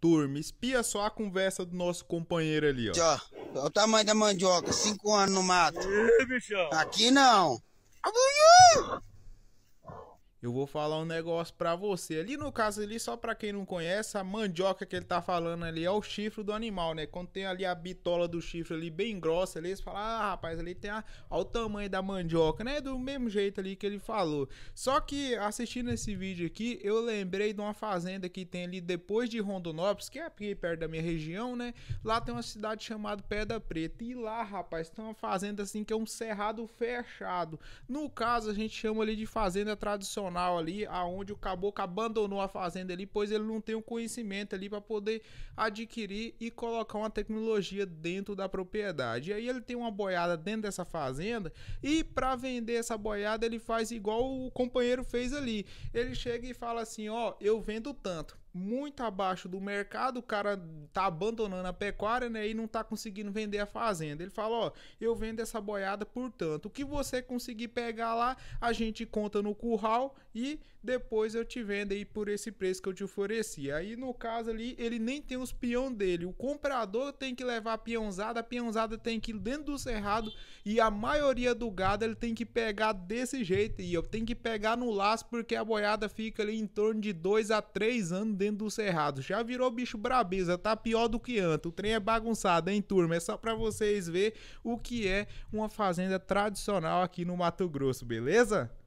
Turma, espia só a conversa do nosso companheiro ali, ó. Ó, olha o tamanho da mandioca, cinco anos no mato. Ei, bichão. Aqui não. Amanhã! Eu vou falar um negócio para você. Ali no caso ali, só para quem não conhece, a mandioca que ele tá falando ali é o chifre do animal, né? Quando tem ali a bitola do chifre ali bem grossa ali, você fala: "Ah, rapaz, ali tem a, o tamanho da mandioca", né? Do mesmo jeito ali que ele falou. Só que assistindo esse vídeo aqui, eu lembrei de uma fazenda que tem ali depois de Rondonópolis, que é aqui perto da minha região, né? Lá tem uma cidade chamada Pedra Preta. E lá, rapaz, tem uma fazenda assim que é um cerrado fechado. No caso, a gente chama ali de fazenda tradicional profissional ali, aonde o caboclo abandonou a fazenda ali, pois ele não tem o conhecimento ali para poder adquirir e colocar uma tecnologia dentro da propriedade. E aí ele tem uma boiada dentro dessa fazenda e para vender essa boiada ele faz igual o companheiro fez ali. Ele chega e fala assim: "Ó, eu vendo tanto muito abaixo do mercado, o cara tá abandonando a pecuária, né, e não tá conseguindo vender a fazenda. Ele fala, ó, eu vendo essa boiada por tanto, o que você conseguir pegar lá, a gente conta no curral e depois eu te vendo aí por esse preço que eu te ofereci. Aí no caso ali, ele nem tem os peão dele, o comprador tem que levar a peãozada, a peãozada tem que ir dentro do cerrado e a maioria do gado ele tem que pegar desse jeito e eu tenho que pegar no laço porque a boiada fica ali em torno de dois a três anos dentro do cerrado. Já virou bicho brabeza, tá pior do que antes. O trem é bagunçado, hein, turma? É só pra vocês ver o que é uma fazenda tradicional aqui no Mato Grosso, beleza?